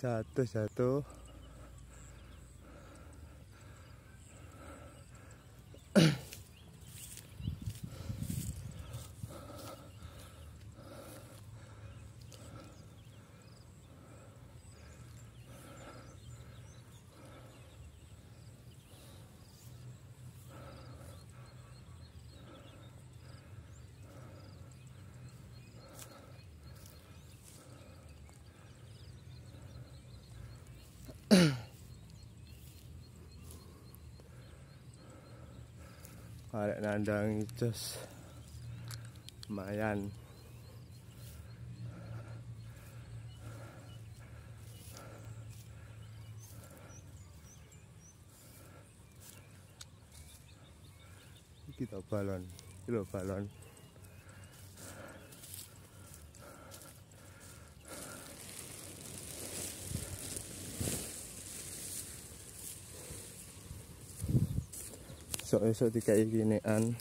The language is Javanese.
jatuh jatuh Arek nandang ijus Lumayan Ini Kita balon Kita balon esok-esok dikai ginean